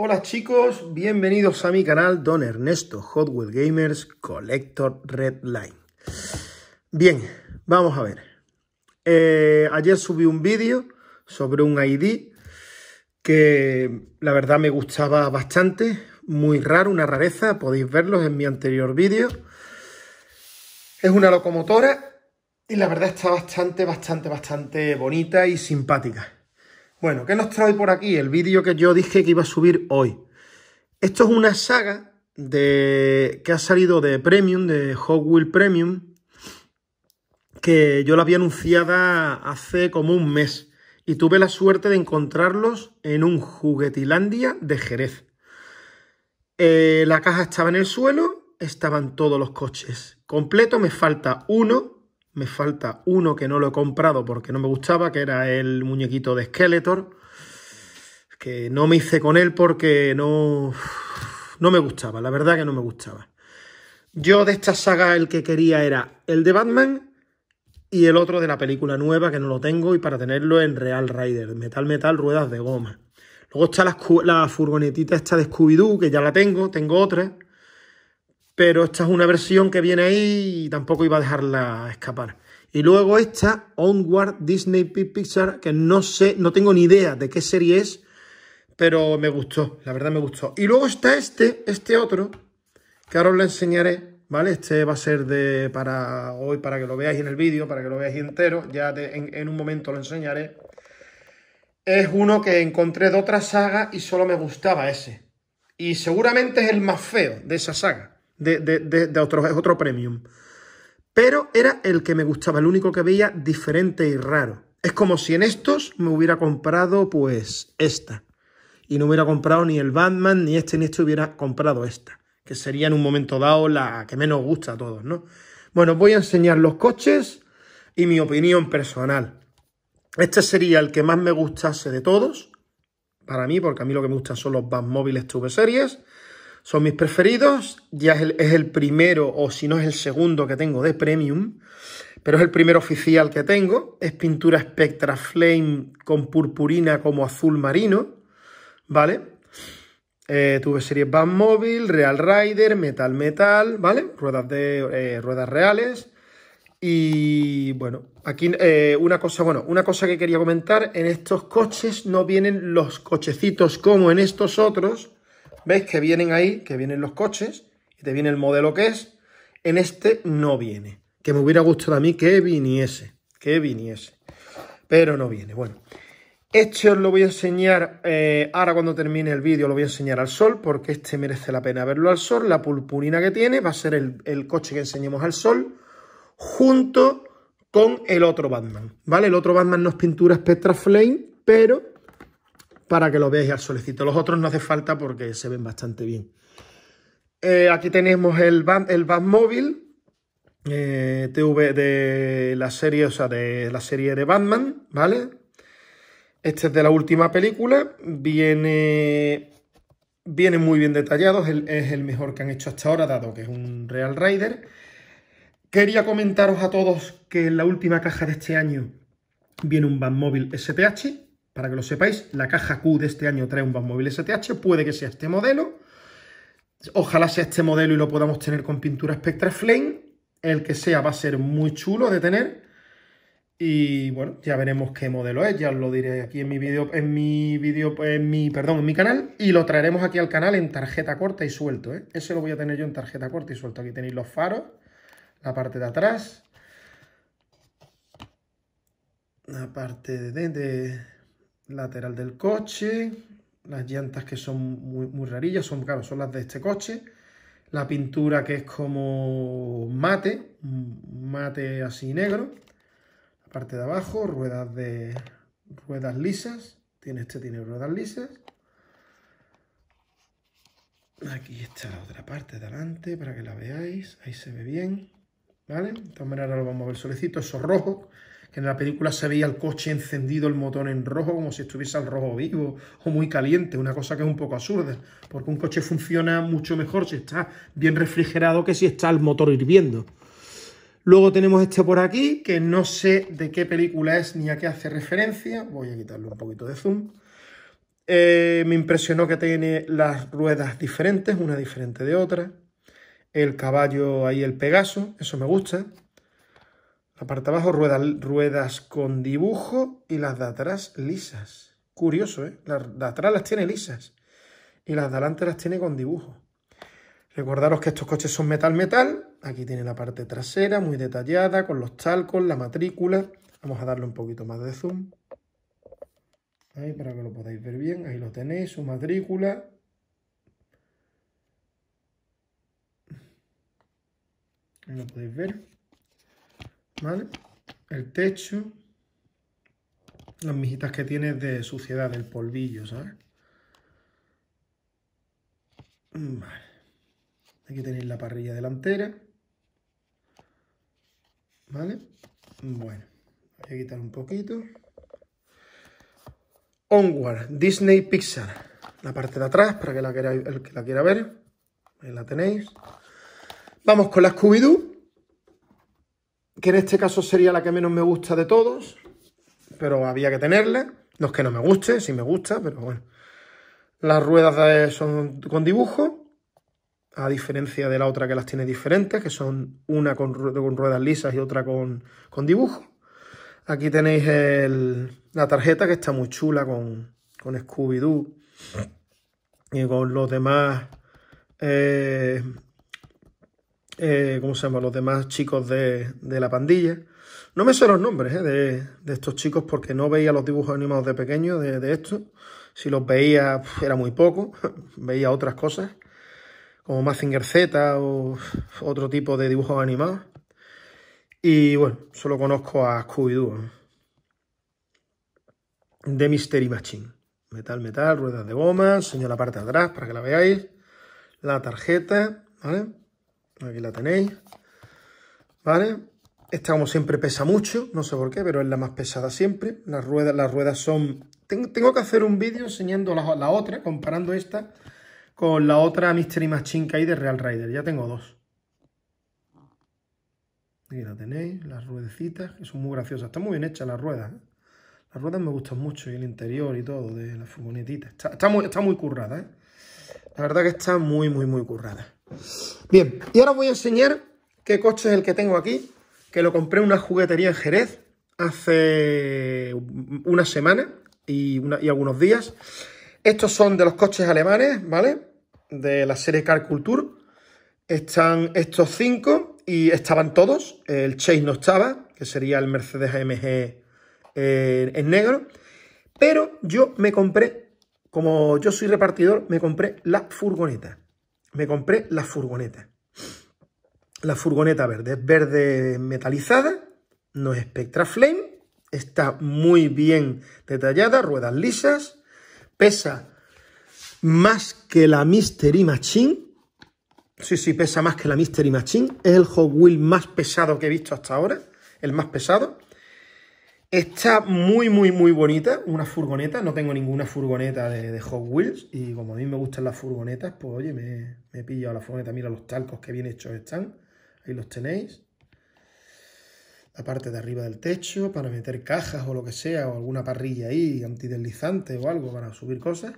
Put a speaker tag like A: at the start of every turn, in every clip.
A: Hola chicos, bienvenidos a mi canal Don Ernesto Hotwell Gamers Collector Red Line. Bien, vamos a ver. Eh, ayer subí un vídeo sobre un ID que la verdad me gustaba bastante, muy raro, una rareza, podéis verlos en mi anterior vídeo. Es una locomotora y la verdad está bastante, bastante, bastante bonita y simpática. Bueno, ¿qué nos trae por aquí? El vídeo que yo dije que iba a subir hoy. Esto es una saga de, que ha salido de Premium, de Hot Wheels Premium, que yo la había anunciada hace como un mes y tuve la suerte de encontrarlos en un juguetilandia de Jerez. Eh, la caja estaba en el suelo, estaban todos los coches. Completo me falta uno me falta uno que no lo he comprado porque no me gustaba, que era el muñequito de Skeletor. Que no me hice con él porque no, no me gustaba, la verdad que no me gustaba. Yo de esta saga el que quería era el de Batman y el otro de la película nueva que no lo tengo y para tenerlo en Real Rider, metal metal, ruedas de goma. Luego está la, la furgonetita esta de Scooby-Doo que ya la tengo, tengo otra pero esta es una versión que viene ahí y tampoco iba a dejarla escapar. Y luego esta, Onward Disney Pixar, que no sé, no tengo ni idea de qué serie es, pero me gustó, la verdad me gustó. Y luego está este, este otro, que ahora os lo enseñaré, ¿vale? Este va a ser de para hoy, para que lo veáis en el vídeo, para que lo veáis entero, ya en un momento lo enseñaré. Es uno que encontré de otra saga y solo me gustaba ese. Y seguramente es el más feo de esa saga de, de, de, otro, premium. Pero era el que me gustaba, el único que veía diferente y raro. Es como si en estos me hubiera comprado pues esta. Y no hubiera comprado ni el Batman, ni este, ni este hubiera comprado esta. Que sería en un momento dado la que menos gusta a todos, ¿no? Bueno, voy a enseñar los coches y mi opinión personal. Este sería el que más me gustase de todos. Para mí, porque a mí lo que me gustan son los Batmóviles Tube Series son mis preferidos. Ya es el, primero, o si no es el segundo que tengo de Premium, pero es el primero oficial que tengo. Es pintura Spectra Flame con purpurina como azul marino, ¿vale? Eh, tuve series mobile Real Rider, Metal Metal, ¿vale? Ruedas, de, eh, ruedas reales. Y bueno, aquí eh, una cosa, bueno, una cosa que quería comentar, en estos coches no vienen los cochecitos como en estos otros, ¿Veis que vienen ahí, que vienen los coches, y te viene el modelo que es? En este no viene. Que me hubiera gustado a mí que viniese, que viniese. Pero no viene. Bueno, este os lo voy a enseñar eh, ahora cuando termine el vídeo, lo voy a enseñar al sol, porque este merece la pena verlo al sol. La pulpurina que tiene va a ser el, coche que enseñemos al sol, junto con el otro Batman, ¿vale? El otro Batman no es pintura Spectra Flame, pero para que lo veáis al solecito. Los otros no hace falta porque se ven bastante bien. Eh, aquí tenemos el van, el móvil eh, TV de la serie, o sea, de la serie de Batman, ¿vale? Este es de la última película. Viene, viene muy bien detallado. Es el, mejor que han hecho hasta ahora, dado que es un Real Rider. Quería comentaros a todos que en la última caja de este año viene un móvil SPH. Para que lo sepáis, la caja Q de este año trae un Batmóvil STH, puede que sea este modelo. Ojalá sea este modelo y lo podamos tener con pintura Spectra Flame. El que sea va a ser muy chulo de tener. Y bueno, ya veremos qué modelo es, ya os lo diré aquí en mi vídeo, en mi vídeo, en mi, perdón, en mi canal. Y lo traeremos aquí al canal en tarjeta corta y suelto, ¿eh? Ese lo voy a tener yo en tarjeta corta y suelto. Aquí tenéis los faros, la parte de atrás. La parte de lateral del coche, las llantas que son muy, rarillas, son, claro, son las de este coche, la pintura que es como mate, mate así negro, la parte de abajo, ruedas de ruedas lisas, tiene, este tiene ruedas lisas, aquí está la otra parte de adelante para que la veáis, ahí se ve bien, ¿vale? De ahora lo vamos a ver solecito, eso rojo, que en la película se veía el coche encendido, el motor en rojo, como si estuviese al rojo vivo o muy caliente, una cosa que es un poco absurda, porque un coche funciona mucho mejor si está bien refrigerado que si está el motor hirviendo. Luego tenemos este por aquí, que no sé de qué película es ni a qué hace referencia. Voy a quitarle un poquito de zoom. Eh, me impresionó que tiene las ruedas diferentes, una diferente de otra. El caballo ahí, el Pegaso, eso me gusta. La parte de abajo, ruedas, ruedas con dibujo y las de atrás lisas. Curioso, ¿eh? Las de atrás las tiene lisas y las de adelante las tiene con dibujo. Recordaros que estos coches son metal-metal. Aquí tiene la parte trasera muy detallada con los talcos, la matrícula. Vamos a darle un poquito más de zoom. Ahí para que lo podáis ver bien. Ahí lo tenéis, su matrícula. Ahí lo podéis ver. ¿vale? El techo, las mijitas que tiene de suciedad, del polvillo, ¿sabes? Vale. Aquí tenéis la parrilla delantera. ¿Vale? Bueno, voy a quitar un poquito. Onward, Disney Pixar. La parte de atrás, para que la el que la quiera ver. Ahí la tenéis. Vamos con la Scooby-Doo que en este caso sería la que menos me gusta de todos, pero había que tenerle. No es que no me guste, sí me gusta, pero bueno. Las ruedas son con dibujo, a diferencia de la otra que las tiene diferentes, que son una con, ruedas lisas y otra con, dibujo. Aquí tenéis la tarjeta que está muy chula con, Scooby-Doo y con los demás eh, eh, ¿cómo se llama? Los demás chicos de, la pandilla. No me sé los nombres eh, de, estos chicos porque no veía los dibujos animados de pequeño de, estos Si los veía era muy poco, veía otras cosas, como Mazinger Z o otro tipo de dibujos animados. Y bueno, solo conozco a Scooby-Doo. De Mystery Machine. Metal, metal, ruedas de goma, enseño la parte de atrás para que la veáis. La tarjeta, ¿vale? Aquí la tenéis. ¿Vale? Esta como siempre pesa mucho, no sé por qué, pero es la más pesada siempre. Las ruedas, las ruedas son... Tengo, que hacer un vídeo enseñando la, otra, comparando esta con la otra Mystery Machine que hay de Real Rider. Ya tengo dos. Aquí la tenéis, las ruedecitas, que son muy graciosas. Están muy bien hechas las ruedas. ¿eh? Las ruedas me gustan mucho y el interior y todo de la furgonetita. Está, está, muy, está muy currada, ¿eh? La verdad que está muy, muy, muy currada. Bien, y ahora voy a enseñar qué coche es el que tengo aquí, que lo compré en una juguetería en Jerez hace una semana y, algunos días. Estos son de los coches alemanes, ¿vale? De la serie Car Culture. Están estos cinco y estaban todos. El Chase no estaba, que sería el Mercedes AMG eh, en negro. Pero yo me compré, como yo soy repartidor, me compré la furgoneta me compré la furgoneta. La furgoneta verde, es verde metalizada, no es Spectra Flame, está muy bien detallada, ruedas lisas, pesa más que la Mystery Machine, sí, sí, pesa más que la Mystery Machine, es el Hot Wheel más pesado que he visto hasta ahora, el más pesado, Está muy, muy, muy bonita, una furgoneta. No tengo ninguna furgoneta de, Hot Wheels. Y como a mí me gustan las furgonetas, pues oye, me, me he pillado la furgoneta. Mira los talcos que bien hechos están. Ahí los tenéis. La parte de arriba del techo para meter cajas o lo que sea, o alguna parrilla ahí, antideslizante o algo para subir cosas.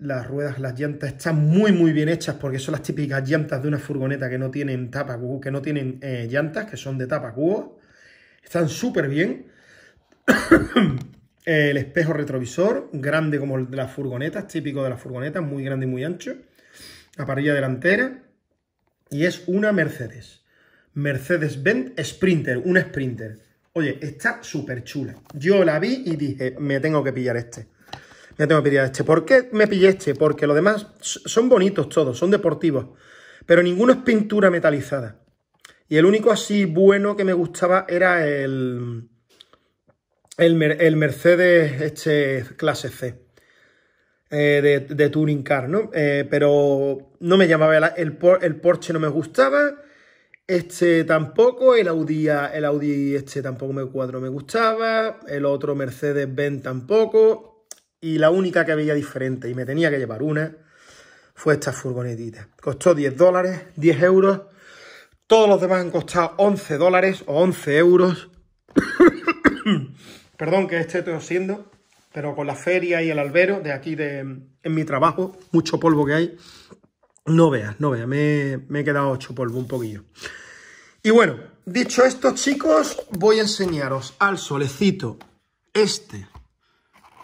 A: Las ruedas, las llantas están muy, muy bien hechas porque son las típicas llantas de una furgoneta que no tienen tapa, que no tienen eh, llantas, que son de tapa cubo están súper bien. el espejo retrovisor, grande como el de las furgonetas, típico de las furgonetas, muy grande y muy ancho. La parrilla delantera. Y es una Mercedes. Mercedes-Benz Sprinter, una Sprinter. Oye, está súper chula. Yo la vi y dije, me tengo que pillar este. Me tengo que pillar este. ¿Por qué me pillé este? Porque los demás son bonitos todos, son deportivos. Pero ninguno es pintura metalizada. Y el único así bueno que me gustaba era el, el, Mercedes este, clase C eh, de, de, Touring Car, ¿no? Eh, pero no me llamaba, el, el, Porsche no me gustaba, este tampoco, el Audi, el Audi este tampoco me cuadro me gustaba, el otro Mercedes-Benz tampoco, y la única que veía diferente y me tenía que llevar una fue esta furgonetita. Costó 10 dólares, 10 euros todos los demás han costado 11 dólares o 11 euros. Perdón que esté siendo pero con la feria y el albero de aquí de, en mi trabajo, mucho polvo que hay. No veas, no veas, me, me he quedado hecho polvo un poquillo. Y bueno, dicho esto, chicos, voy a enseñaros al solecito este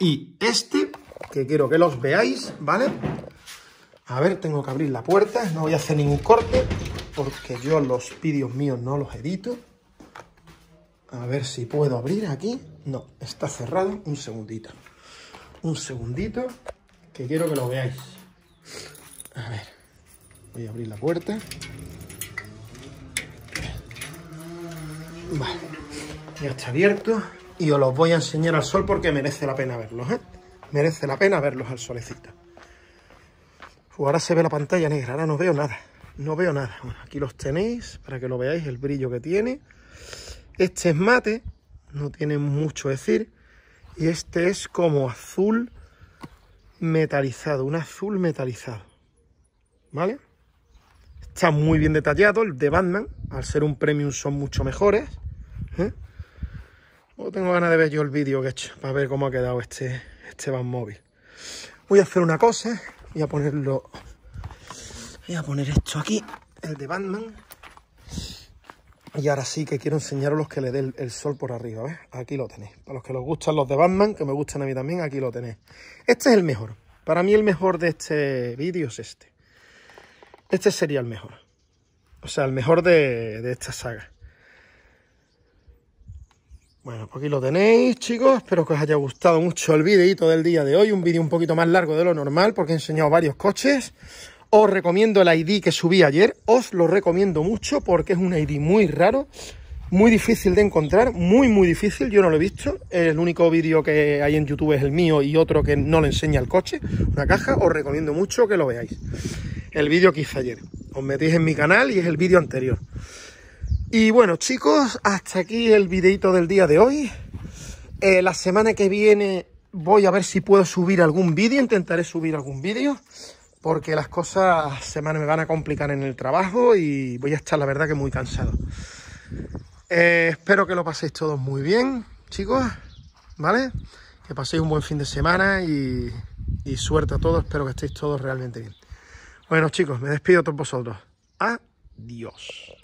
A: y este, que quiero que los veáis, ¿vale? A ver, tengo que abrir la puerta, no voy a hacer ningún corte porque yo los vídeos míos no los edito. A ver si puedo abrir aquí. No, está cerrado. Un segundito. Un segundito que quiero que lo veáis. A ver. Voy a abrir la puerta. Vale. Ya está abierto. Y os los voy a enseñar al sol porque merece la pena verlos, ¿eh? Merece la pena verlos al solecito. ahora se ve la pantalla negra, ahora no veo nada no veo nada. Bueno, aquí los tenéis para que lo veáis, el brillo que tiene. Este es mate, no tiene mucho decir. Y este es como azul metalizado, un azul metalizado. ¿Vale? Está muy bien detallado el de Batman. Al ser un premium son mucho mejores. ¿Eh? tengo ganas de ver yo el vídeo que he hecho para ver cómo ha quedado este, este móvil Voy a hacer una cosa, voy a ponerlo Voy a poner esto aquí, el de Batman. Y ahora sí que quiero enseñaros los que le dé el, sol por arriba, ¿ves? Aquí lo tenéis. Para los que les gustan los de Batman, que me gustan a mí también, aquí lo tenéis. Este es el mejor. Para mí el mejor de este vídeo es este. Este sería el mejor. O sea, el mejor de, de esta saga. Bueno, pues aquí lo tenéis, chicos. Espero que os haya gustado mucho el videito del día de hoy. Un vídeo un poquito más largo de lo normal porque he enseñado varios coches. Os recomiendo el ID que subí ayer, os lo recomiendo mucho porque es un ID muy raro, muy difícil de encontrar, muy muy difícil, yo no lo he visto, el único vídeo que hay en YouTube es el mío y otro que no le enseña el coche, una caja, os recomiendo mucho que lo veáis. El vídeo que hice ayer, os metéis en mi canal y es el vídeo anterior. Y bueno chicos, hasta aquí el videito del día de hoy. Eh, la semana que viene voy a ver si puedo subir algún vídeo, intentaré subir algún vídeo porque las cosas semana me van a complicar en el trabajo y voy a estar la verdad que muy cansado. Eh, espero que lo paséis todos muy bien, chicos, ¿vale? Que paséis un buen fin de semana y, suerte a todos, espero que estéis todos realmente bien. Bueno chicos, me despido todos vosotros. Adiós.